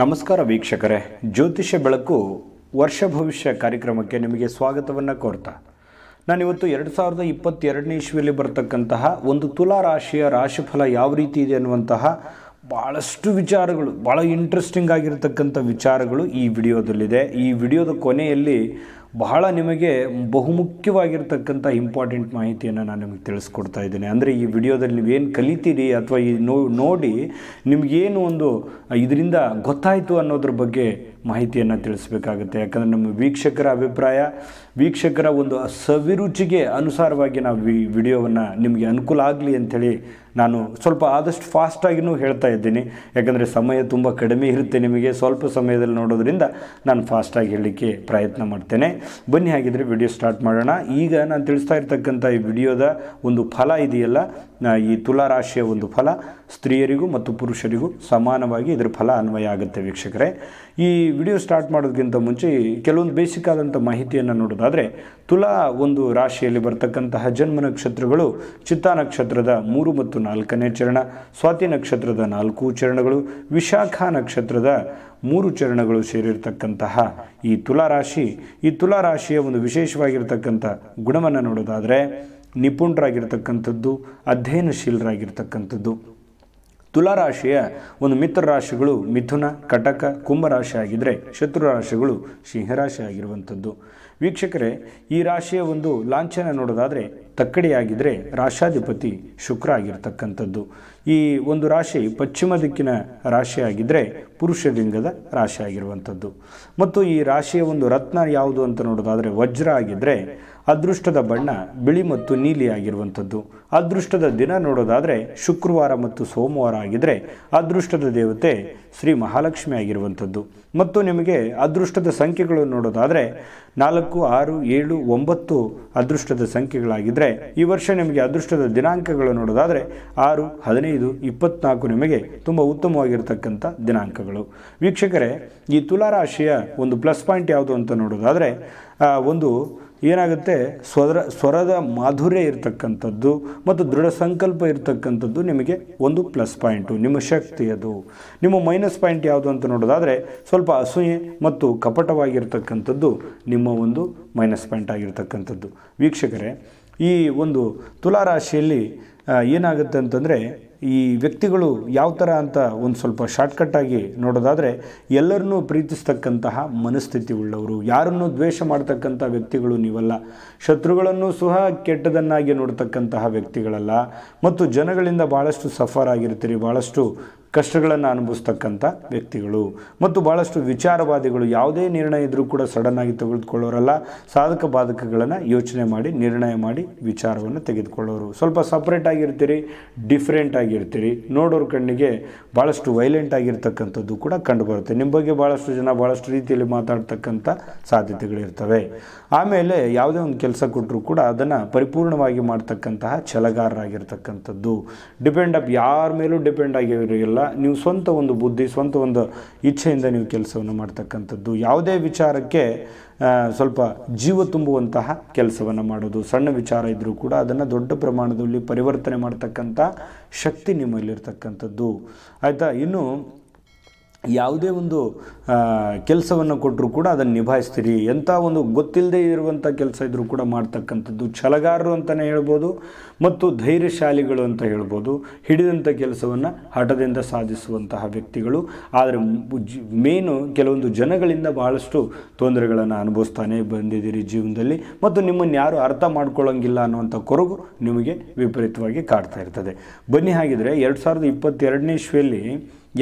ನಮಸ್ಕಾರ ವೀಕ್ಷಕರೇ ಜ್ಯೋತಿಷ್ಯ ಬೆಳಕು ವರ್ಷ ಭವಿಷ್ಯ ಕಾರ್ಯಕ್ರಮಕ್ಕೆ ನಿಮಗೆ ಸ್ವಾಗತವನ್ನು ಕೋರ್ತಾ ನಾನಿವತ್ತು ಎರಡು ಸಾವಿರದ ಇಪ್ಪತ್ತೆರಡನೇ ಇಸ್ವಿಯಲ್ಲಿ ಬರ್ತಕ್ಕಂತಹ ಒಂದು ತುಲಾ ರಾಶಿಯ ರಾಶಿಫಲ ಯಾವ ರೀತಿ ಇದೆ ಅನ್ನುವಂತಹ ಭಾಳಷ್ಟು ವಿಚಾರಗಳು ಭಾಳ ಇಂಟ್ರೆಸ್ಟಿಂಗ್ ಆಗಿರತಕ್ಕಂಥ ವಿಚಾರಗಳು ಈ ವಿಡಿಯೋದಲ್ಲಿದೆ ಈ ವಿಡಿಯೋದ ಕೊನೆಯಲ್ಲಿ ಬಹಳ ನಿಮಗೆ ಬಹುಮುಖ್ಯವಾಗಿರ್ತಕ್ಕಂಥ ಇಂಪಾರ್ಟೆಂಟ್ ಮಾಹಿತಿಯನ್ನು ನಾನು ನಿಮಗೆ ತಿಳಿಸ್ಕೊಡ್ತಾ ಇದ್ದೀನಿ ಅಂದರೆ ಈ ವಿಡಿಯೋದಲ್ಲಿ ನೀವೇನು ಕಲಿತೀರಿ ಅಥವಾ ಈ ನೋಡಿ ನಿಮಗೇನು ಒಂದು ಇದರಿಂದ ಗೊತ್ತಾಯಿತು ಅನ್ನೋದ್ರ ಬಗ್ಗೆ ಮಾಹಿತಿಯನ್ನು ತಿಳಿಸಬೇಕಾಗುತ್ತೆ ಯಾಕಂದರೆ ನಮ್ಮ ವೀಕ್ಷಕರ ಅಭಿಪ್ರಾಯ ವೀಕ್ಷಕರ ಒಂದು ಸವಿರುಚಿಗೆ ಅನುಸಾರವಾಗಿ ನಾವು ಈ ವಿಡಿಯೋವನ್ನು ನಿಮಗೆ ಅನುಕೂಲ ಆಗಲಿ ಅಂಥೇಳಿ ನಾನು ಸ್ವಲ್ಪ ಆದಷ್ಟು ಫಾಸ್ಟಾಗಿಯೂ ಹೇಳ್ತಾ ಇದ್ದೀನಿ ಯಾಕಂದರೆ ಸಮಯ ತುಂಬ ಕಡಿಮೆ ಇರುತ್ತೆ ನಿಮಗೆ ಸ್ವಲ್ಪ ಸಮಯದಲ್ಲಿ ನೋಡೋದ್ರಿಂದ ನಾನು ಫಾಸ್ಟಾಗಿ ಹೇಳಲಿಕ್ಕೆ ಪ್ರಯತ್ನ ಮಾಡ್ತೇನೆ ಬನ್ನಿ ಹಾಗಿದ್ರೆ ವಿಡಿಯೋ ಸ್ಟಾರ್ಟ್ ಮಾಡೋಣ ಈಗ ನಾನು ತಿಳಿಸ್ತಾ ಇರ್ತಕ್ಕಂಥ ಈ ವಿಡಿಯೋದ ಒಂದು ಫಲ ಇದೆಯಲ್ಲ ಈ ತುಲಾ ರಾಶಿಯ ಒಂದು ಫಲ ಸ್ತ್ರೀಯರಿಗೂ ಮತ್ತು ಪುರುಷರಿಗೂ ಸಮಾನವಾಗಿ ಇದರ ಫಲ ಅನ್ವಯ ಆಗುತ್ತೆ ವೀಕ್ಷಕರೇ ಈ ವಿಡಿಯೋ ಸ್ಟಾರ್ಟ್ ಮಾಡೋದಕ್ಕಿಂತ ಮುಂಚೆ ಕೆಲವೊಂದು ಬೇಸಿಕ್ ಆದಂಥ ಮಾಹಿತಿಯನ್ನು ನೋಡೋದಾದರೆ ತುಲಾ ಒಂದು ರಾಶಿಯಲ್ಲಿ ಬರ್ತಕ್ಕಂತಹ ಜನ್ಮ ನಕ್ಷತ್ರಗಳು ಚಿತ್ತಾ ನಕ್ಷತ್ರದ ಮೂರು ಮತ್ತು ನಾಲ್ಕನೇ ಚರಣ ಸ್ವಾತಿ ನಕ್ಷತ್ರದ ನಾಲ್ಕು ಚರಣಗಳು ವಿಶಾಖ ನಕ್ಷತ್ರದ ಮೂರು ಚರಣಗಳು ಸೇರಿರ್ತಕ್ಕಂತಹ ಈ ತುಲಾ ರಾಶಿ ಈ ತುಲಾ ರಾಶಿಯ ಒಂದು ವಿಶೇಷವಾಗಿರ್ತಕ್ಕಂಥ ಗುಣವನ್ನು ನೋಡೋದಾದರೆ ನಿಪುಣರಾಗಿರ್ತಕ್ಕಂಥದ್ದು ಅಧ್ಯಯನಶೀಲರಾಗಿರ್ತಕ್ಕಂಥದ್ದು ತುಲಾರಾಶಿಯ ಒಂದು ಮಿತ್ರ ರಾಶಿಗಳು ಮಿಥುನ ಕಟಕ ಕುಂಭರಾಶಿ ಆಗಿದ್ದರೆ ಶತ್ರು ರಾಶಿಗಳು ಸಿಂಹರಾಶಿ ಆಗಿರುವಂಥದ್ದು ವೀಕ್ಷಕರೇ ಈ ರಾಶಿಯ ಒಂದು ಲಾಂಛನ ನೋಡೋದಾದರೆ ತಕ್ಕಡಿಯಾಗಿದ್ದರೆ ರಾಶಾಧಿಪತಿ ಶುಕ್ರ ಆಗಿರ್ತಕ್ಕಂಥದ್ದು ಈ ಒಂದು ರಾಶಿ ಪಶ್ಚಿಮ ದಿಕ್ಕಿನ ರಾಶಿಯಾಗಿದ್ದರೆ ಪುರುಷಲಿಂಗದ ರಾಶಿ ಆಗಿರುವಂಥದ್ದು ಮತ್ತು ಈ ರಾಶಿಯ ಒಂದು ರತ್ನ ಯಾವುದು ಅಂತ ನೋಡೋದಾದರೆ ವಜ್ರ ಆಗಿದ್ದರೆ ಅದೃಷ್ಟದ ಬಣ್ಣ ಬಿಳಿ ಮತ್ತು ನೀಲಿ ಆಗಿರುವಂಥದ್ದು ಅದೃಷ್ಟದ ದಿನ ನೋಡೋದಾದರೆ ಶುಕ್ರವಾರ ಮತ್ತು ಸೋಮವಾರ ಆಗಿದ್ದರೆ ಅದೃಷ್ಟದ ದೇವತೆ ಶ್ರೀ ಮಹಾಲಕ್ಷ್ಮಿ ಆಗಿರುವಂಥದ್ದು ಮತ್ತು ನಿಮಗೆ ಅದೃಷ್ಟದ ಸಂಖ್ಯೆಗಳು ನೋಡೋದಾದರೆ ನಾಲ್ಕು ಆರು ಏಳು ಒಂಬತ್ತು ಅದೃಷ್ಟದ ಸಂಖ್ಯೆಗಳಾಗಿದ್ದರೆ ಈ ವರ್ಷ ನಿಮಗೆ ಅದೃಷ್ಟದ ದಿನಾಂಕಗಳು ನೋಡೋದಾದರೆ ಆರು ಹದಿನೈದು ಇಪ್ಪತ್ನಾಲ್ಕು ನಿಮಗೆ ತುಂಬ ಉತ್ತಮವಾಗಿರತಕ್ಕಂಥ ದಿನಾಂಕಗಳು ವೀಕ್ಷಕರೇ ಈ ತುಲಾರಾಶಿಯ ಒಂದು ಪ್ಲಸ್ ಪಾಯಿಂಟ್ ಯಾವುದು ಅಂತ ನೋಡೋದಾದರೆ ಒಂದು ಏನಾಗುತ್ತೆ ಸ್ವರ ಸ್ವರದ ಮಾಧುರ್ಯ ಇರತಕ್ಕಂಥದ್ದು ಮತ್ತು ದೃಢ ಸಂಕಲ್ಪ ಇರತಕ್ಕಂಥದ್ದು ನಿಮಗೆ ಒಂದು ಪ್ಲಸ್ ಪಾಯಿಂಟು ನಿಮ್ಮ ಶಕ್ತಿ ಅದು ನಿಮ್ಮ ಮೈನಸ್ ಪಾಯಿಂಟ್ ಯಾವುದು ಅಂತ ನೋಡೋದಾದರೆ ಸ್ವಲ್ಪ ಅಸೂಯೆ ಮತ್ತು ಕಪಟವಾಗಿರ್ತಕ್ಕಂಥದ್ದು ನಿಮ್ಮ ಒಂದು ಮೈನಸ್ ಪಾಯಿಂಟ್ ಆಗಿರ್ತಕ್ಕಂಥದ್ದು ವೀಕ್ಷಕರೇ ಈ ಒಂದು ತುಲಾರಾಶಿಯಲ್ಲಿ ಏನಾಗುತ್ತೆ ಅಂತಂದರೆ ಈ ವ್ಯಕ್ತಿಗಳು ಯಾವ ಥರ ಅಂತ ಒಂದು ಸ್ವಲ್ಪ ಶಾರ್ಟ್ಕಟ್ಟಾಗಿ ನೋಡೋದಾದರೆ ಎಲ್ಲರನ್ನೂ ಪ್ರೀತಿಸ್ತಕ್ಕಂತಹ ಮನಸ್ಥಿತಿ ಉಳ್ಳವರು ಯಾರನ್ನು ದ್ವೇಷ ಮಾಡ್ತಕ್ಕಂಥ ವ್ಯಕ್ತಿಗಳು ನೀವಲ್ಲ ಶತ್ರುಗಳನ್ನು ಸಹ ಕೆಟ್ಟದನ್ನಾಗಿ ನೋಡ್ತಕ್ಕಂತಹ ವ್ಯಕ್ತಿಗಳಲ್ಲ ಮತ್ತು ಜನಗಳಿಂದ ಭಾಳಷ್ಟು ಸಫರ್ ಆಗಿರ್ತೀರಿ ಭಾಳಷ್ಟು ಕಷ್ಟಗಳನ್ನು ಅನುಭವಿಸ್ತಕ್ಕಂಥ ವ್ಯಕ್ತಿಗಳು ಮತ್ತು ಭಾಳಷ್ಟು ವಿಚಾರವಾದಿಗಳು ಯಾವುದೇ ನಿರ್ಣಯ ಇದ್ದರೂ ಕೂಡ ಸಡನ್ನಾಗಿ ತೆಗೆದುಕೊಳ್ಳೋರಲ್ಲ ಸಾಧಕ ಬಾಧಕಗಳನ್ನು ಯೋಚನೆ ಮಾಡಿ ನಿರ್ಣಯ ಮಾಡಿ ವಿಚಾರವನ್ನು ತೆಗೆದುಕೊಳ್ಳೋರು ಸ್ವಲ್ಪ ಸಪ್ರೇಟ್ ಆಗಿರ್ತೀರಿ ಡಿಫ್ರೆಂಟ್ ಆಗಿರ್ತೀರಿ ನೋಡೋರ ಕಣ್ಣಿಗೆ ಭಾಳಷ್ಟು ವೈಲೆಂಟ್ ಆಗಿರ್ತಕ್ಕಂಥದ್ದು ಕೂಡ ಕಂಡುಬರುತ್ತೆ ನಿಮ್ಮ ಬಗ್ಗೆ ಭಾಳಷ್ಟು ಜನ ಭಾಳಷ್ಟು ರೀತಿಯಲ್ಲಿ ಮಾತಾಡ್ತಕ್ಕಂಥ ಸಾಧ್ಯತೆಗಳಿರ್ತವೆ ಆಮೇಲೆ ಯಾವುದೇ ಒಂದು ಕೆಲಸ ಕೊಟ್ಟರು ಕೂಡ ಅದನ್ನು ಪರಿಪೂರ್ಣವಾಗಿ ಮಾಡ್ತಕ್ಕಂತಹ ಛಲಗಾರರಾಗಿರ್ತಕ್ಕಂಥದ್ದು ಡಿಪೆಂಡ್ ಅಪ್ ಯಾರ ಮೇಲೂ ಡಿಪೆಂಡ್ ಆಗಿರೋರಿಲ್ಲ ನೀವು ಸ್ವಂತ ಒಂದು ಬುದ್ಧಿ ಸ್ವಂತ ಒಂದು ಇಚ್ಛೆಯಿಂದ ನೀವು ಕೆಲಸವನ್ನು ಮಾಡ್ತಕ್ಕಂಥದ್ದು ಯಾವುದೇ ವಿಚಾರಕ್ಕೆ ಸ್ವಲ್ಪ ಜೀವ ತುಂಬುವಂತಹ ಕೆಲಸವನ್ನು ಮಾಡೋದು ಸಣ್ಣ ವಿಚಾರ ಇದ್ದರೂ ಕೂಡ ಅದನ್ನು ದೊಡ್ಡ ಪ್ರಮಾಣದಲ್ಲಿ ಪರಿವರ್ತನೆ ಮಾಡ್ತಕ್ಕಂಥ ಶಕ್ತಿ ನಿಮ್ಮಲ್ಲಿರ್ತಕ್ಕಂಥದ್ದು ಆಯಿತಾ ಇನ್ನು ಯಾವುದೇ ಒಂದು ಕೆಲಸವನ್ನು ಕೊಟ್ಟರೂ ಕೂಡ ಅದನ್ನು ನಿಭಾಯಿಸ್ತೀರಿ ಎಂಥ ಒಂದು ಗೊತ್ತಿಲ್ಲದೆ ಇರುವಂಥ ಕೆಲಸ ಇದ್ದರೂ ಕೂಡ ಮಾಡ್ತಕ್ಕಂಥದ್ದು ಛಲಗಾರರು ಅಂತಲೇ ಹೇಳ್ಬೋದು ಮತ್ತು ಧೈರ್ಯಶಾಲಿಗಳು ಅಂತ ಹೇಳ್ಬೋದು ಹಿಡಿದಂಥ ಕೆಲಸವನ್ನು ಹಠದಿಂದ ಸಾಧಿಸುವಂತಹ ವ್ಯಕ್ತಿಗಳು ಆದರೆ ಮೇನು ಕೆಲವೊಂದು ಜನಗಳಿಂದ ಭಾಳಷ್ಟು ತೊಂದರೆಗಳನ್ನು ಅನುಭವಿಸ್ತಾನೆ ಬಂದಿದ್ದೀರಿ ಜೀವನದಲ್ಲಿ ಮತ್ತು ನಿಮ್ಮನ್ನು ಯಾರು ಅರ್ಥ ಮಾಡ್ಕೊಳ್ಳೋಂಗಿಲ್ಲ ಅನ್ನುವಂಥ ಕೊರಗು ನಿಮಗೆ ವಿಪರೀತವಾಗಿ ಕಾಡ್ತಾ ಇರ್ತದೆ ಬನ್ನಿ ಹಾಗಿದ್ರೆ ಎರಡು ಸಾವಿರದ ಇಪ್ಪತ್ತೆರಡನೇ ಇಶ್ವಿಯಲ್ಲಿ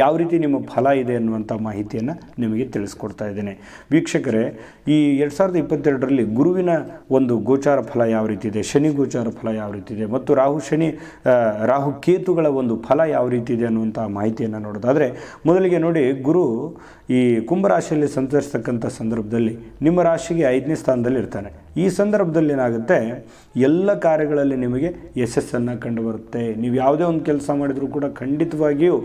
ಯಾವ ರೀತಿ ನಿಮ್ಮ ಫಲ ಇದೆ ಅನ್ನುವಂಥ ಮಾಹಿತಿಯನ್ನು ನಿಮಗೆ ತಿಳಿಸ್ಕೊಡ್ತಾ ಇದ್ದೇನೆ ವೀಕ್ಷಕರೇ ಈ ಎರಡು ಸಾವಿರದ ಇಪ್ಪತ್ತೆರಡರಲ್ಲಿ ಗುರುವಿನ ಒಂದು ಗೋಚಾರ ಫಲ ಯಾವ ರೀತಿ ಇದೆ ಶನಿ ಗೋಚಾರ ಫಲ ಯಾವ ರೀತಿ ಇದೆ ಮತ್ತು ರಾಹು ಶನಿ ರಾಹು ಕೇತುಗಳ ಒಂದು ಫಲ ಯಾವ ರೀತಿ ಇದೆ ಅನ್ನುವಂಥ ಮಾಹಿತಿಯನ್ನು ನೋಡೋದಾದರೆ ಮೊದಲಿಗೆ ನೋಡಿ ಗುರು ಈ ಕುಂಭರಾಶಿಯಲ್ಲಿ ಸಂಚರಿಸ್ತಕ್ಕಂಥ ಸಂದರ್ಭದಲ್ಲಿ ನಿಮ್ಮ ರಾಶಿಗೆ ಐದನೇ ಸ್ಥಾನದಲ್ಲಿ ಇರ್ತಾನೆ ಈ ಸಂದರ್ಭದಲ್ಲಿ ಏನಾಗುತ್ತೆ ಎಲ್ಲ ಕಾರ್ಯಗಳಲ್ಲಿ ನಿಮಗೆ ಯಶಸ್ಸನ್ನು ಕಂಡುಬರುತ್ತೆ ನೀವು ಯಾವುದೇ ಒಂದು ಕೆಲಸ ಮಾಡಿದರೂ ಕೂಡ ಖಂಡಿತವಾಗಿಯೂ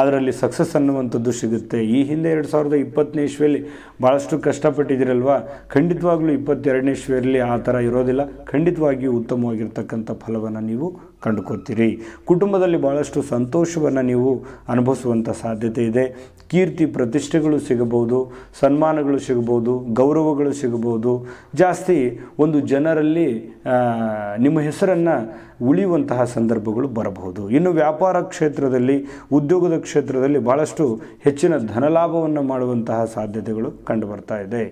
ಅದರಲ್ಲಿ ಸಕ್ಸಸ್ ಅನ್ನುವಂಥದ್ದು ಸಿಗುತ್ತೆ ಈ ಹಿಂದೆ ಎರಡು ಸಾವಿರದ ಇಪ್ಪತ್ತನೇ ಇಶ್ವೆಯಲ್ಲಿ ಭಾಳಷ್ಟು ಕಷ್ಟಪಟ್ಟಿದ್ದೀರಲ್ವ ಖಂಡಿತವಾಗ್ಲೂ ಇಪ್ಪತ್ತೆರಡನೇ ಇಶ್ವೆಯಲ್ಲಿ ಆ ಥರ ಇರೋದಿಲ್ಲ ಖಂಡಿತವಾಗಿಯೂ ಉತ್ತಮವಾಗಿರ್ತಕ್ಕಂಥ ಫಲವನ್ನು ನೀವು ಕಂಡುಕೊತೀರಿ ಕುಟುಂಬದಲ್ಲಿ ಭಾಳಷ್ಟು ಸಂತೋಷವನ್ನು ನೀವು ಅನುಭವಿಸುವಂಥ ಸಾಧ್ಯತೆ ಇದೆ ಕೀರ್ತಿ ಪ್ರತಿಷ್ಠೆಗಳು ಸಿಗಬಹುದು ಸನ್ಮಾನಗಳು ಸಿಗಬಹುದು ಗೌರವಗಳು ಸಿಗಬಹುದು ಜಾಸ್ತಿ ಒಂದು ಜನರಲ್ಲಿ ನಿಮ್ಮ ಹೆಸರನ್ನು ಉಳಿಯುವಂತಹ ಸಂದರ್ಭಗಳು ಬರಬಹುದು ಇನ್ನು ವ್ಯಾಪಾರ ಕ್ಷೇತ್ರದಲ್ಲಿ ಉದ್ಯೋಗದ ಕ್ಷೇತ್ರದಲ್ಲಿ ಭಾಳಷ್ಟು ಹೆಚ್ಚಿನ ಧನಲಾಭವನ್ನು ಮಾಡುವಂತಹ ಸಾಧ್ಯತೆಗಳು ಕಂಡುಬರ್ತಾ ಇದೆ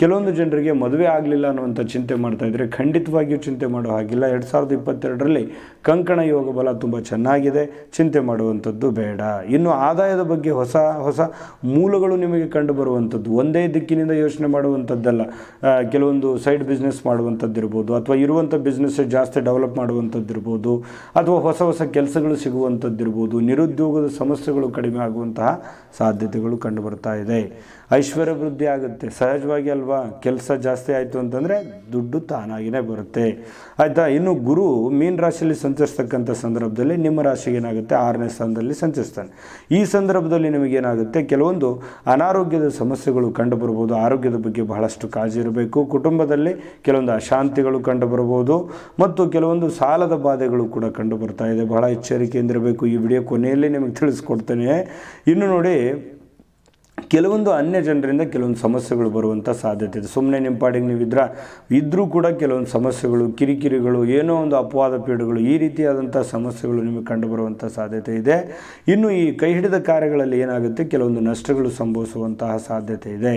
ಕೆಲವೊಂದು ಜನರಿಗೆ ಮದುವೆ ಆಗಲಿಲ್ಲ ಅನ್ನುವಂಥ ಚಿಂತೆ ಮಾಡ್ತಾ ಇದ್ದರೆ ಖಂಡಿತವಾಗಿಯೂ ಚಿಂತೆ ಮಾಡೋ ಹಾಗಿಲ್ಲ ಎರಡು ಸಾವಿರದ ಇಪ್ಪತ್ತೆರಡರಲ್ಲಿ ಕ ಕಂಕಣ ಯೋಗ ಬಲ ತುಂಬ ಚೆನ್ನಾಗಿದೆ ಚಿಂತೆ ಮಾಡುವಂಥದ್ದು ಬೇಡ ಇನ್ನು ಆದಾಯದ ಬಗ್ಗೆ ಹೊಸ ಹೊಸ ಮೂಲಗಳು ನಿಮಗೆ ಕಂಡು ಬರುವಂಥದ್ದು ಒಂದೇ ದಿಕ್ಕಿನಿಂದ ಯೋಚನೆ ಮಾಡುವಂಥದ್ದಲ್ಲ ಕೆಲವೊಂದು ಸೈಡ್ ಬಿಸ್ನೆಸ್ ಮಾಡುವಂಥದ್ದಿರ್ಬೋದು ಅಥವಾ ಇರುವಂಥ ಬಿಸ್ನೆಸ್ ಜಾಸ್ತಿ ಡೆವಲಪ್ ಮಾಡುವಂಥದ್ದಿರ್ಬೋದು ಅಥವಾ ಹೊಸ ಹೊಸ ಕೆಲಸಗಳು ಸಿಗುವಂಥದ್ದಿರ್ಬೋದು ನಿರುದ್ಯೋಗದ ಸಮಸ್ಯೆಗಳು ಕಡಿಮೆ ಆಗುವಂತಹ ಸಾಧ್ಯತೆಗಳು ಕಂಡುಬರ್ತಾ ಇದೆ ಐಶ್ವರ್ಯ ವೃದ್ಧಿ ಆಗುತ್ತೆ ಸಹಜವಾಗಿ ಅಲ್ವಾ ಕೆಲಸ ಜಾಸ್ತಿ ಆಯಿತು ಅಂತಂದರೆ ದುಡ್ಡು ತಾನಾಗಿಯೇ ಬರುತ್ತೆ ಆಯಿತಾ ಇನ್ನು ಗುರು ಮೀನ ರಾಶಿಯಲ್ಲಿ ಸಂಚರಿಸ್ತಕ್ಕಂಥ ಸಂದರ್ಭದಲ್ಲಿ ನಿಮ್ಮ ರಾಶಿಗೆ ಏನಾಗುತ್ತೆ ಆರನೇ ಸ್ಥಾನದಲ್ಲಿ ಸಂಚರಿಸ್ತಾನೆ ಈ ಸಂದರ್ಭದಲ್ಲಿ ನಿಮಗೇನಾಗುತ್ತೆ ಕೆಲವೊಂದು ಅನಾರೋಗ್ಯದ ಸಮಸ್ಯೆಗಳು ಕಂಡು ಬರ್ಬೋದು ಆರೋಗ್ಯದ ಬಗ್ಗೆ ಬಹಳಷ್ಟು ಕಾಳಜಿ ಇರಬೇಕು ಕುಟುಂಬದಲ್ಲಿ ಕೆಲವೊಂದು ಅಶಾಂತಿಗಳು ಕಂಡು ಮತ್ತು ಕೆಲವೊಂದು ಸಾಲದ ಬಾಧೆಗಳು ಕೂಡ ಕಂಡು ಬರ್ತಾ ಇದೆ ಬಹಳ ಎಚ್ಚರಿಕೆಯಿಂದಿರಬೇಕು ಇರಬೇಕು ಈ ವಿಡಿಯೋ ಕೊನೆಯಲ್ಲಿ ನಿಮಗೆ ತಿಳಿಸ್ಕೊಡ್ತೇನೆ ಇನ್ನು ನೋಡಿ ಕೆಲವೊಂದು ಅನ್ಯ ಜನರಿಂದ ಕೆಲವೊಂದು ಸಮಸ್ಯೆಗಳು ಬರುವಂಥ ಸಾಧ್ಯತೆ ಇದೆ ಸುಮ್ಮನೆ ನಿಂಪಾಡಿಗೆ ನೀವು ನೀವಿದ್ರೆ ಇದ್ದರೂ ಕೂಡ ಕೆಲವೊಂದು ಸಮಸ್ಯೆಗಳು ಕಿರಿಕಿರಿಗಳು ಏನೋ ಒಂದು ಅಪವಾದ ಪೀಡುಗಳು ಈ ರೀತಿಯಾದಂಥ ಸಮಸ್ಯೆಗಳು ನಿಮಗೆ ಕಂಡುಬರುವಂಥ ಸಾಧ್ಯತೆ ಇದೆ ಇನ್ನು ಈ ಕೈ ಹಿಡಿದ ಕಾರ್ಯಗಳಲ್ಲಿ ಏನಾಗುತ್ತೆ ಕೆಲವೊಂದು ನಷ್ಟಗಳು ಸಂಭವಿಸುವಂತಹ ಸಾಧ್ಯತೆ ಇದೆ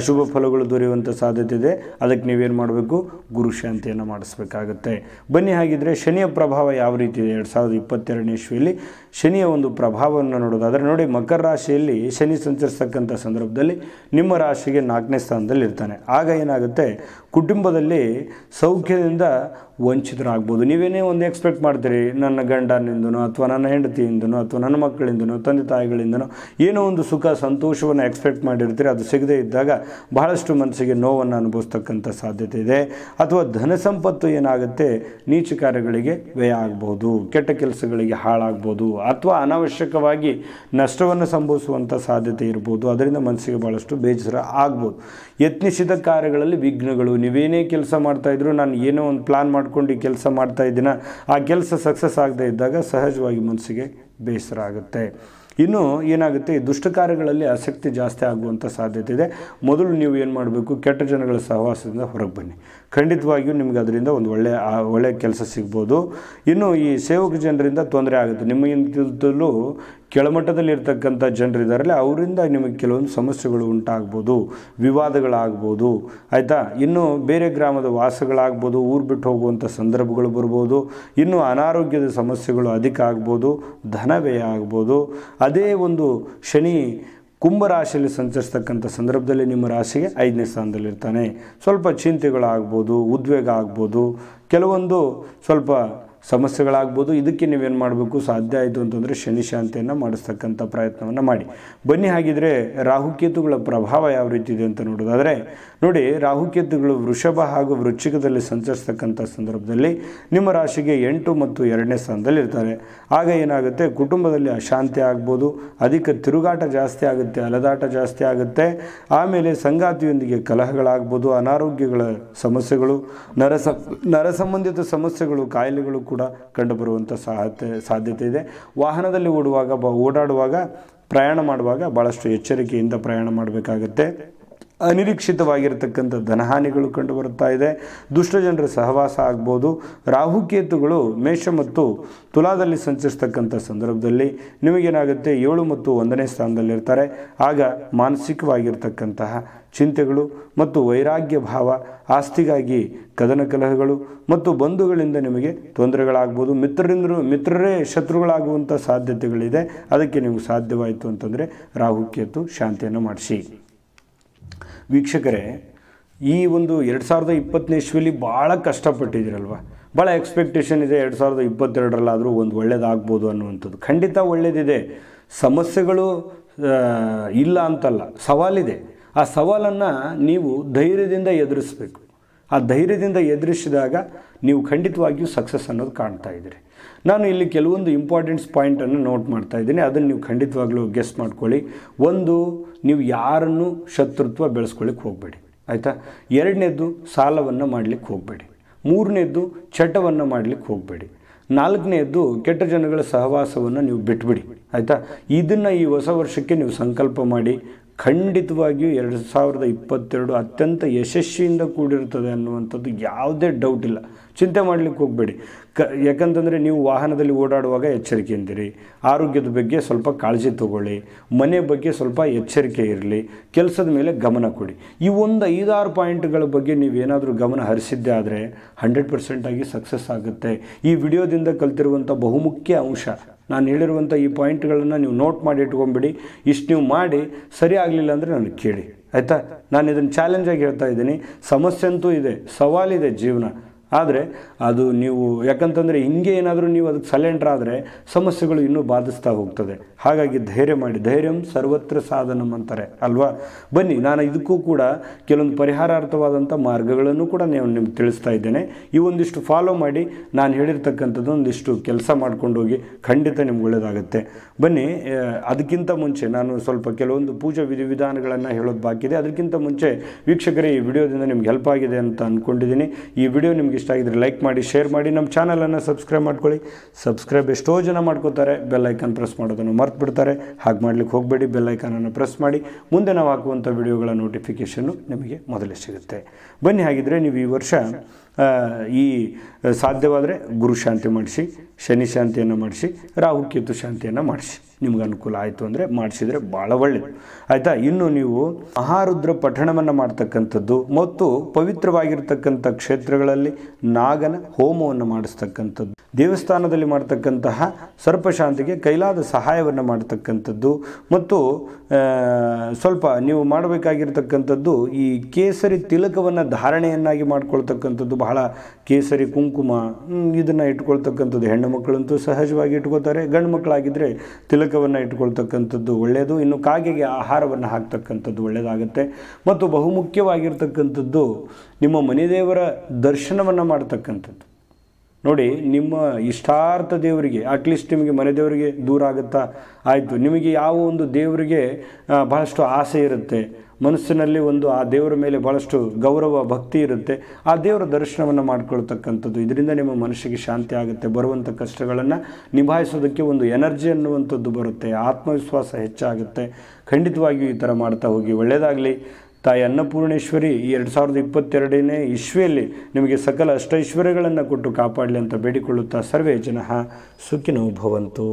ಅಶುಭ ಫಲಗಳು ದೊರೆಯುವಂಥ ಸಾಧ್ಯತೆ ಇದೆ ಅದಕ್ಕೆ ನೀವೇನು ಮಾಡಬೇಕು ಗುರು ಶಾಂತಿಯನ್ನು ಮಾಡಿಸ್ಬೇಕಾಗತ್ತೆ ಬನ್ನಿ ಹಾಗಿದ್ರೆ ಶನಿಯ ಪ್ರಭಾವ ಯಾವ ರೀತಿ ಇದೆ ಎರಡು ಸಾವಿರದ ಇಪ್ಪತ್ತೆರಡನೇ ಇಶ್ವಿಯಲ್ಲಿ ಶನಿಯ ಒಂದು ಪ್ರಭಾವವನ್ನು ನೋಡೋದಾದರೆ ನೋಡಿ ಮಕರ ರಾಶಿಯಲ್ಲಿ ಶನಿ ಸಂಚರಿಸ್ತಕ್ಕಂಥ ಸಂದರ್ಭದಲ್ಲಿ ನಿಮ್ಮ ರಾಶಿಗೆ ನಾಲ್ಕನೇ ಸ್ಥಾನದಲ್ಲಿ ಇರ್ತಾನೆ ಆಗ ಏನಾಗುತ್ತೆ ಕುಟುಂಬದಲ್ಲಿ ಸೌಖ್ಯದಿಂದ ವಂಚಿತರಾಗ್ಬೋದು ನೀವೇನೇ ಒಂದು ಎಕ್ಸ್ಪೆಕ್ಟ್ ಮಾಡ್ತೀರಿ ನನ್ನ ಗಂಡನಿಂದನೋ ಅಥವಾ ನನ್ನ ಹೆಂಡತಿಯಿಂದನೋ ಅಥವಾ ನನ್ನ ಮಕ್ಕಳಿಂದನೋ ತಂದೆ ತಾಯಿಗಳಿಂದನೋ ಏನೋ ಒಂದು ಸುಖ ಸಂತೋಷವನ್ನು ಎಕ್ಸ್ಪೆಕ್ಟ್ ಮಾಡಿರ್ತೀರಿ ಅದು ಸಿಗದೇ ಇದ್ದಾಗ ಬಹಳಷ್ಟು ಮನಸ್ಸಿಗೆ ನೋವನ್ನು ಅನುಭವಿಸ್ತಕ್ಕಂಥ ಸಾಧ್ಯತೆ ಇದೆ ಅಥವಾ ಧನ ಸಂಪತ್ತು ಏನಾಗುತ್ತೆ ನೀಚ ಕಾರ್ಯಗಳಿಗೆ ವ್ಯಯ ಆಗ್ಬೋದು ಕೆಟ್ಟ ಕೆಲಸಗಳಿಗೆ ಹಾಳಾಗ್ಬೋದು ಅಥವಾ ಅನಾವಶ್ಯಕವಾಗಿ ನಷ್ಟವನ್ನು ಸಂಭವಿಸುವಂಥ ಸಾಧ್ಯತೆ ಇರ್ಬೋದು ಅದರಿಂದ ಮನಸ್ಸಿಗೆ ಭಾಳಷ್ಟು ಬೇಜಾರ ಆಗ್ಬೋದು ಯತ್ನಿಸಿದ ಕಾರ್ಯಗಳಲ್ಲಿ ವಿಘ್ನಗಳು ನೀವೇನೇ ಕೆಲಸ ಮಾಡ್ತಾಯಿದ್ರು ನಾನು ಏನೋ ಒಂದು ಪ್ಲ್ಯಾನ್ ಮಾಡ್ಕೊಂಡು ಈ ಕೆಲಸ ಇದ್ದೀನ ಆ ಕೆಲಸ ಸಕ್ಸಸ್ ಆಗದೇ ಇದ್ದಾಗ ಸಹಜವಾಗಿ ಮನಸ್ಸಿಗೆ ಬೇಸರ ಆಗುತ್ತೆ ಇನ್ನು ಏನಾಗುತ್ತೆ ಈ ದುಷ್ಟಕಾರ್ಯಗಳಲ್ಲಿ ಆಸಕ್ತಿ ಜಾಸ್ತಿ ಆಗುವಂಥ ಸಾಧ್ಯತೆ ಇದೆ ಮೊದಲು ನೀವು ಏನು ಮಾಡಬೇಕು ಕೆಟ್ಟ ಜನಗಳ ಸಹವಾಸದಿಂದ ಹೊರಗೆ ಬನ್ನಿ ಖಂಡಿತವಾಗಿಯೂ ನಿಮ್ಗೆ ಅದರಿಂದ ಒಂದು ಒಳ್ಳೆಯ ಒಳ್ಳೆಯ ಕೆಲಸ ಸಿಗ್ಬೋದು ಇನ್ನು ಈ ಸೇವಕ ಜನರಿಂದ ತೊಂದರೆ ಆಗುತ್ತೆ ನಿಮ್ಮ ಕೆಳಮಟ್ಟದಲ್ಲಿರ್ತಕ್ಕಂಥ ಜನರಿದಾರಲ್ಲಿ ಜನರಿದ್ದಾರಲ್ಲ ಅವರಿಂದ ನಿಮಗೆ ಕೆಲವೊಂದು ಸಮಸ್ಯೆಗಳು ಉಂಟಾಗ್ಬೋದು ವಿವಾದಗಳಾಗ್ಬೋದು ಆಯಿತಾ ಇನ್ನು ಬೇರೆ ಗ್ರಾಮದ ವಾಸಗಳಾಗ್ಬೋದು ಊರು ಬಿಟ್ಟು ಹೋಗುವಂಥ ಸಂದರ್ಭಗಳು ಬರ್ಬೋದು ಇನ್ನು ಅನಾರೋಗ್ಯದ ಸಮಸ್ಯೆಗಳು ಅಧಿಕ ಆಗ್ಬೋದು ಧನ ವ್ಯಯ ಆಗ್ಬೋದು ಅದೇ ಒಂದು ಶನಿ ಕುಂಭರಾಶಿಯಲ್ಲಿ ಸಂಚರಿಸ್ತಕ್ಕಂಥ ಸಂದರ್ಭದಲ್ಲಿ ನಿಮ್ಮ ರಾಶಿಗೆ ಐದನೇ ಸ್ಥಾನದಲ್ಲಿರ್ತಾನೆ ಸ್ವಲ್ಪ ಚಿಂತೆಗಳಾಗ್ಬೋದು ಉದ್ವೇಗ ಆಗ್ಬೋದು ಕೆಲವೊಂದು ಸ್ವಲ್ಪ ಸಮಸ್ಯೆಗಳಾಗ್ಬೋದು ಇದಕ್ಕೆ ನೀವೇನು ಮಾಡಬೇಕು ಸಾಧ್ಯ ಆಯಿತು ಅಂತಂದರೆ ಶನಿ ಶಾಂತಿಯನ್ನು ಮಾಡಿಸ್ತಕ್ಕಂಥ ಪ್ರಯತ್ನವನ್ನು ಮಾಡಿ ಬನ್ನಿ ಹಾಗಿದ್ರೆ ರಾಹುಕೇತುಗಳ ಪ್ರಭಾವ ಯಾವ ರೀತಿ ಇದೆ ಅಂತ ನೋಡೋದಾದರೆ ನೋಡಿ ರಾಹುಕೇತುಗಳು ವೃಷಭ ಹಾಗೂ ವೃಶ್ಚಿಕದಲ್ಲಿ ಸಂಚರಿಸ್ತಕ್ಕಂಥ ಸಂದರ್ಭದಲ್ಲಿ ನಿಮ್ಮ ರಾಶಿಗೆ ಎಂಟು ಮತ್ತು ಎರಡನೇ ಸ್ಥಾನದಲ್ಲಿ ಇರ್ತಾರೆ ಆಗ ಏನಾಗುತ್ತೆ ಕುಟುಂಬದಲ್ಲಿ ಅಶಾಂತಿ ಆಗ್ಬೋದು ಅಧಿಕ ತಿರುಗಾಟ ಜಾಸ್ತಿ ಆಗುತ್ತೆ ಅಲದಾಟ ಜಾಸ್ತಿ ಆಗುತ್ತೆ ಆಮೇಲೆ ಸಂಗಾತಿಯೊಂದಿಗೆ ಕಲಹಗಳಾಗ್ಬೋದು ಅನಾರೋಗ್ಯಗಳ ಸಮಸ್ಯೆಗಳು ನರಸ ನರ ಸಂಬಂಧಿತ ಸಮಸ್ಯೆಗಳು ಕಾಯಿಲೆಗಳು ಕೂಡ ಕಂಡುಬರುವಂಥ ಸಾಧ್ಯತೆ ಸಾಧ್ಯತೆ ಇದೆ ವಾಹನದಲ್ಲಿ ಓಡುವಾಗ ಬ ಓಡಾಡುವಾಗ ಪ್ರಯಾಣ ಮಾಡುವಾಗ ಭಾಳಷ್ಟು ಎಚ್ಚರಿಕೆಯಿಂದ ಪ್ರಯಾಣ ಮಾಡಬೇಕಾಗತ್ತೆ ಅನಿರೀಕ್ಷಿತವಾಗಿರತಕ್ಕಂಥ ಧನಹಾನಿಗಳು ಕಂಡು ಬರ್ತಾ ಇದೆ ದುಷ್ಟಜನರ ಸಹವಾಸ ಆಗ್ಬೋದು ರಾಹುಕೇತುಗಳು ಮೇಷ ಮತ್ತು ತುಲಾದಲ್ಲಿ ಸಂಚರಿಸ್ತಕ್ಕಂಥ ಸಂದರ್ಭದಲ್ಲಿ ನಿಮಗೇನಾಗುತ್ತೆ ಏಳು ಮತ್ತು ಒಂದನೇ ಸ್ಥಾನದಲ್ಲಿರ್ತಾರೆ ಆಗ ಮಾನಸಿಕವಾಗಿರ್ತಕ್ಕಂತಹ ಚಿಂತೆಗಳು ಮತ್ತು ವೈರಾಗ್ಯ ಭಾವ ಆಸ್ತಿಗಾಗಿ ಕದನ ಕಲಹಗಳು ಮತ್ತು ಬಂಧುಗಳಿಂದ ನಿಮಗೆ ತೊಂದರೆಗಳಾಗ್ಬೋದು ಮಿತ್ರರಿಂದ ಮಿತ್ರರೇ ಶತ್ರುಗಳಾಗುವಂಥ ಸಾಧ್ಯತೆಗಳಿದೆ ಅದಕ್ಕೆ ನಿಮಗೆ ಸಾಧ್ಯವಾಯಿತು ಅಂತಂದರೆ ರಾಹುಕೇತು ಶಾಂತಿಯನ್ನು ಮಾಡಿಸಿ ವೀಕ್ಷಕರೇ ಈ ಒಂದು ಎರಡು ಸಾವಿರದ ಇಪ್ಪತ್ತನೇ ಇಸ್ವಿಲಿ ಭಾಳ ಕಷ್ಟಪಟ್ಟಿದ್ದೀರಲ್ವ ಭಾಳ ಎಕ್ಸ್ಪೆಕ್ಟೇಷನ್ ಇದೆ ಎರಡು ಸಾವಿರದ ಇಪ್ಪತ್ತೆರಡರಲ್ಲಾದರೂ ಒಂದು ಒಳ್ಳೇದಾಗ್ಬೋದು ಅನ್ನುವಂಥದ್ದು ಖಂಡಿತ ಒಳ್ಳೆಯದಿದೆ ಸಮಸ್ಯೆಗಳು ಇಲ್ಲ ಅಂತಲ್ಲ ಸವಾಲಿದೆ ಆ ಸವಾಲನ್ನು ನೀವು ಧೈರ್ಯದಿಂದ ಎದುರಿಸಬೇಕು ಆ ಧೈರ್ಯದಿಂದ ಎದುರಿಸಿದಾಗ ನೀವು ಖಂಡಿತವಾಗಿಯೂ ಸಕ್ಸಸ್ ಅನ್ನೋದು ಕಾಣ್ತಾ ಇದ್ದೀರಿ ನಾನು ಇಲ್ಲಿ ಕೆಲವೊಂದು ಇಂಪಾರ್ಟೆಂಟ್ಸ್ ಪಾಯಿಂಟನ್ನು ನೋಟ್ ಮಾಡ್ತಾ ಇದ್ದೀನಿ ಅದನ್ನು ನೀವು ಖಂಡಿತವಾಗ್ಲೂ ಗೆಸ್ ಮಾಡ್ಕೊಳ್ಳಿ ಒಂದು ನೀವು ಯಾರನ್ನು ಶತ್ರುತ್ವ ಬೆಳೆಸ್ಕೊಳ್ಳಿಕ್ಕೆ ಹೋಗಬೇಡಿ ಆಯಿತಾ ಎರಡನೇದ್ದು ಸಾಲವನ್ನು ಮಾಡಲಿಕ್ಕೆ ಹೋಗಬೇಡಿ ಮೂರನೇದ್ದು ಚಟವನ್ನು ಮಾಡಲಿಕ್ಕೆ ಹೋಗಬೇಡಿ ನಾಲ್ಕನೇದ್ದು ಕೆಟ್ಟ ಜನಗಳ ಸಹವಾಸವನ್ನು ನೀವು ಬಿಟ್ಬಿಡಿ ಆಯಿತಾ ಇದನ್ನು ಈ ಹೊಸ ವರ್ಷಕ್ಕೆ ನೀವು ಸಂಕಲ್ಪ ಮಾಡಿ ಖಂಡಿತವಾಗಿಯೂ ಎರಡು ಸಾವಿರದ ಇಪ್ಪತ್ತೆರಡು ಅತ್ಯಂತ ಯಶಸ್ವಿಯಿಂದ ಕೂಡಿರುತ್ತದೆ ಅನ್ನುವಂಥದ್ದು ಯಾವುದೇ ಡೌಟ್ ಇಲ್ಲ ಚಿಂತೆ ಮಾಡಲಿಕ್ಕೆ ಹೋಗಬೇಡಿ ಕ ಯಾಕಂತಂದರೆ ನೀವು ವಾಹನದಲ್ಲಿ ಓಡಾಡುವಾಗ ಎಚ್ಚರಿಕೆಯಿಂದಿರಿ ಆರೋಗ್ಯದ ಬಗ್ಗೆ ಸ್ವಲ್ಪ ಕಾಳಜಿ ತಗೊಳ್ಳಿ ಮನೆ ಬಗ್ಗೆ ಸ್ವಲ್ಪ ಎಚ್ಚರಿಕೆ ಇರಲಿ ಕೆಲಸದ ಮೇಲೆ ಗಮನ ಕೊಡಿ ಈ ಒಂದು ಐದಾರು ಪಾಯಿಂಟ್ಗಳ ಬಗ್ಗೆ ನೀವೇನಾದರೂ ಗಮನ ಹರಿಸಿದ್ದೆ ಆದರೆ ಹಂಡ್ರೆಡ್ ಪರ್ಸೆಂಟಾಗಿ ಸಕ್ಸಸ್ ಆಗುತ್ತೆ ಈ ವಿಡಿಯೋದಿಂದ ಕಲ್ತಿರುವಂಥ ಬಹುಮುಖ್ಯ ಅಂಶ ನಾನು ಹೇಳಿರುವಂಥ ಈ ಪಾಯಿಂಟ್ಗಳನ್ನು ನೀವು ನೋಟ್ ಮಾಡಿ ಇಟ್ಕೊಂಬಿಡಿ ಇಷ್ಟು ನೀವು ಮಾಡಿ ಸರಿ ಆಗಲಿಲ್ಲ ಅಂದರೆ ನನಗೆ ಕೇಳಿ ಆಯಿತಾ ನಾನು ಇದನ್ನು ಚಾಲೆಂಜಾಗಿ ಹೇಳ್ತಾ ಇದ್ದೀನಿ ಸಮಸ್ಯೆ ಅಂತೂ ಇದೆ ಸವಾಲಿದೆ ಜೀವನ ಆದರೆ ಅದು ನೀವು ಯಾಕಂತಂದರೆ ಹಿಂಗೆ ಏನಾದರೂ ನೀವು ಅದಕ್ಕೆ ಸಲೆಂಡರ್ ಆದರೆ ಸಮಸ್ಯೆಗಳು ಇನ್ನೂ ಬಾಧಿಸ್ತಾ ಹೋಗ್ತದೆ ಹಾಗಾಗಿ ಧೈರ್ಯ ಮಾಡಿ ಧೈರ್ಯಂ ಸರ್ವತ್ರ ಸಾಧನಂ ಅಂತಾರೆ ಅಲ್ವಾ ಬನ್ನಿ ನಾನು ಇದಕ್ಕೂ ಕೂಡ ಕೆಲವೊಂದು ಪರಿಹಾರಾರ್ಥವಾದಂಥ ಮಾರ್ಗಗಳನ್ನು ಕೂಡ ನೀವು ನಿಮ್ಗೆ ತಿಳಿಸ್ತಾ ಇದ್ದೇನೆ ಈ ಒಂದಿಷ್ಟು ಫಾಲೋ ಮಾಡಿ ನಾನು ಹೇಳಿರ್ತಕ್ಕಂಥದ್ದು ಒಂದಿಷ್ಟು ಕೆಲಸ ಮಾಡ್ಕೊಂಡು ಹೋಗಿ ಖಂಡಿತ ನಿಮ್ಗೆ ಒಳ್ಳೆಯದಾಗುತ್ತೆ ಬನ್ನಿ ಅದಕ್ಕಿಂತ ಮುಂಚೆ ನಾನು ಸ್ವಲ್ಪ ಕೆಲವೊಂದು ಪೂಜಾ ವಿಧಿವಿಧಾನಗಳನ್ನು ಹೇಳೋದು ಬಾಕಿ ಇದೆ ಅದಕ್ಕಿಂತ ಮುಂಚೆ ವೀಕ್ಷಕರೇ ಈ ವಿಡಿಯೋದಿಂದ ನಿಮ್ಗೆ ಹೆಲ್ಪ್ ಆಗಿದೆ ಅಂತ ಅಂದ್ಕೊಂಡಿದ್ದೀನಿ ಈ ವಿಡಿಯೋ ನಿಮ್ಗೆ ಇಷ್ಟ ಆಗಿದ್ರೆ ಲೈಕ್ ಮಾಡಿ ಮಾಡಿ ಶೇರ್ ಮಾಡಿ ನಮ್ಮ ಚಾನಲನ್ನು ಸಬ್ಸ್ಕ್ರೈಬ್ ಮಾಡ್ಕೊಳ್ಳಿ ಸಬ್ಸ್ಕ್ರೈಬ್ ಎಷ್ಟೋ ಜನ ಮಾಡ್ಕೋತಾರೆ ಬೆಲ್ಲೈಕನ್ ಪ್ರೆಸ್ ಮಾಡೋದನ್ನು ಮರ್ತು ಬಿಡ್ತಾರೆ ಹಾಗೆ ಮಾಡಲಿಕ್ಕೆ ಹೋಗಬೇಡಿ ಬೆಲ್ಲೈಕನನ್ನು ಪ್ರೆಸ್ ಮಾಡಿ ಮುಂದೆ ನಾವು ಹಾಕುವಂಥ ವಿಡಿಯೋಗಳ ನೋಟಿಫಿಕೇಷನ್ನು ನಿಮಗೆ ಮೊದಲೇ ಸಿಗುತ್ತೆ ಬನ್ನಿ ಹಾಗಿದ್ದರೆ ನೀವು ಈ ವರ್ಷ ಈ ಸಾಧ್ಯವಾದರೆ ಗುರು ಶಾಂತಿ ಮಾಡಿಸಿ ಶನಿ ಶಾಂತಿಯನ್ನು ಮಾಡಿಸಿ ರಾಹು ಕೇತು ಶಾಂತಿಯನ್ನು ಮಾಡಿಸಿ ನಿಮ್ಗೆ ಅನುಕೂಲ ಆಯಿತು ಅಂದರೆ ಮಾಡಿಸಿದರೆ ಭಾಳ ಒಳ್ಳೆಯದು ಆಯಿತಾ ಇನ್ನು ನೀವು ಮಹಾರುದ್ರ ಪಠಣವನ್ನು ಮಾಡ್ತಕ್ಕಂಥದ್ದು ಮತ್ತು ಪವಿತ್ರವಾಗಿರ್ತಕ್ಕಂಥ ಕ್ಷೇತ್ರಗಳಲ್ಲಿ ನಾಗನ ಹೋಮವನ್ನು ಮಾಡಿಸ್ತಕ್ಕಂಥದ್ದು ದೇವಸ್ಥಾನದಲ್ಲಿ ಮಾಡ್ತಕ್ಕಂತಹ ಸರ್ಪಶಾಂತಿಗೆ ಕೈಲಾದ ಸಹಾಯವನ್ನು ಮಾಡ್ತಕ್ಕಂಥದ್ದು ಮತ್ತು ಸ್ವಲ್ಪ ನೀವು ಮಾಡಬೇಕಾಗಿರ್ತಕ್ಕಂಥದ್ದು ಈ ಕೇಸರಿ ತಿಲಕವನ್ನು ಧಾರಣೆಯನ್ನಾಗಿ ಮಾಡ್ಕೊಳ್ತಕ್ಕಂಥದ್ದು ಬಹಳ ಕೇಸರಿ ಕುಂಕುಮ ಇದನ್ನು ಇಟ್ಕೊಳ್ತಕ್ಕಂಥದ್ದು ಹೆಣ್ಣು ಮಕ್ಕಳಂತೂ ಸಹಜವಾಗಿ ಇಟ್ಕೋತಾರೆ ಗಂಡು ಮಕ್ಕಳಾಗಿದ್ದರೆ ತಿಲಕ ಪೂರಕವನ್ನು ಇಟ್ಕೊಳ್ತಕ್ಕಂಥದ್ದು ಒಳ್ಳೆಯದು ಇನ್ನು ಕಾಗೆಗೆ ಆಹಾರವನ್ನು ಹಾಕ್ತಕ್ಕಂಥದ್ದು ಒಳ್ಳೆಯದಾಗುತ್ತೆ ಮತ್ತು ಬಹುಮುಖ್ಯವಾಗಿರ್ತಕ್ಕಂಥದ್ದು ನಿಮ್ಮ ಮನೆದೇವರ ದರ್ಶನವನ್ನು ಮಾಡ್ತಕ್ಕಂಥದ್ದು ನೋಡಿ ನಿಮ್ಮ ಇಷ್ಟಾರ್ಥ ದೇವರಿಗೆ ಅಟ್ಲೀಸ್ಟ್ ನಿಮಗೆ ಮನೆ ದೇವರಿಗೆ ದೂರ ಆಗುತ್ತಾ ಆಯಿತು ನಿಮಗೆ ಯಾವ ಒಂದು ದೇವರಿಗೆ ಬಹಳಷ್ಟು ಆಸೆ ಇರುತ್ತೆ ಮನಸ್ಸಿನಲ್ಲಿ ಒಂದು ಆ ದೇವರ ಮೇಲೆ ಭಾಳಷ್ಟು ಗೌರವ ಭಕ್ತಿ ಇರುತ್ತೆ ಆ ದೇವರ ದರ್ಶನವನ್ನು ಮಾಡಿಕೊಳ್ತಕ್ಕಂಥದ್ದು ಇದರಿಂದ ನಿಮ್ಮ ಮನಸ್ಸಿಗೆ ಶಾಂತಿ ಆಗುತ್ತೆ ಬರುವಂಥ ಕಷ್ಟಗಳನ್ನು ನಿಭಾಯಿಸೋದಕ್ಕೆ ಒಂದು ಎನರ್ಜಿ ಅನ್ನುವಂಥದ್ದು ಬರುತ್ತೆ ಆತ್ಮವಿಶ್ವಾಸ ಹೆಚ್ಚಾಗುತ್ತೆ ಖಂಡಿತವಾಗಿಯೂ ಈ ಥರ ಮಾಡ್ತಾ ಹೋಗಿ ಒಳ್ಳೆಯದಾಗಲಿ ತಾಯಿ ಅನ್ನಪೂರ್ಣೇಶ್ವರಿ ಈ ಎರಡು ಸಾವಿರದ ಇಪ್ಪತ್ತೆರಡನೇ ಇಶ್ವೆಯಲ್ಲಿ ನಿಮಗೆ ಸಕಲ ಅಷ್ಟೈಶ್ವರ್ಯಗಳನ್ನು ಕೊಟ್ಟು ಕಾಪಾಡಲಿ ಅಂತ ಬೇಡಿಕೊಳ್ಳುತ್ತಾ ಸರ್ವೇ ಜನ ಸುಖಿನೋ ಭವಂತು